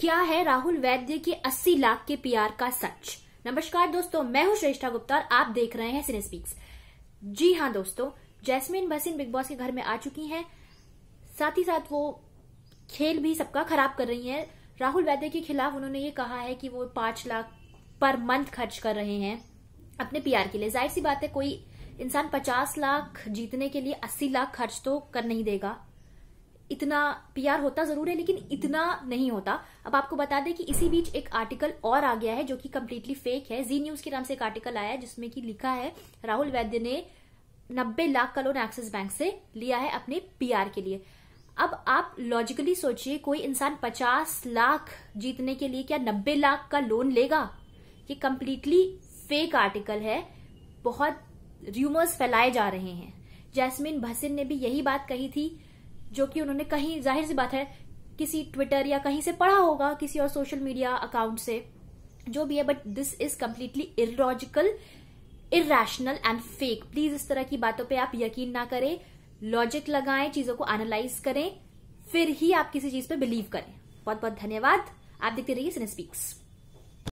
क्या है राहुल वैद्य के 80 लाख के पीआर का सच नमस्कार दोस्तों मैं हूं श्रेष्ठा गुप्ता और आप देख रहे हैं सिनेस्पीक्स जी हाँ दोस्तों जैस्मिन बसिन बिग बॉस के घर में आ चुकी हैं साथ ही साथ वो खेल भी सबका खराब कर रही हैं राहुल वैद्य के खिलाफ उन्होंने ये कहा है कि वो पांच लाख पर मंथ खर्च कर रहे हैं अपने पीआर के लिए जाहिर सी बात है कोई इंसान पचास लाख जीतने के लिए अस्सी लाख खर्च तो कर नहीं देगा इतना पीआर होता जरूर है लेकिन इतना नहीं होता अब आपको बता दें कि इसी बीच एक आर्टिकल और आ गया है जो कि कम्प्लीटली फेक है जी न्यूज के नाम से एक आर्टिकल आया है जिसमें कि लिखा है राहुल वैद्य ने नब्बे लाख का लोन एक्सिस बैंक से लिया है अपने पीआर के लिए अब आप लॉजिकली सोचिए कोई इंसान पचास लाख जीतने के लिए क्या नब्बे लाख का लोन लेगा ये कम्प्लीटली फेक आर्टिकल है बहुत र्यूमर्स फैलाए जा रहे हैं जैस्मिन भसिन ने भी यही बात कही थी जो कि उन्होंने कहीं जाहिर सी बात है किसी ट्विटर या कहीं से पढ़ा होगा किसी और सोशल मीडिया अकाउंट से जो भी है but this is completely illogical irrational and fake please इस तरह की बातों पे आप यकीन ना करें लॉजिक लगाएं चीजों को एनालाइज करें फिर ही आप किसी चीज पे बिलीव करें बहुत बहुत धन्यवाद आप देखते रहिए सिने स्पीक्स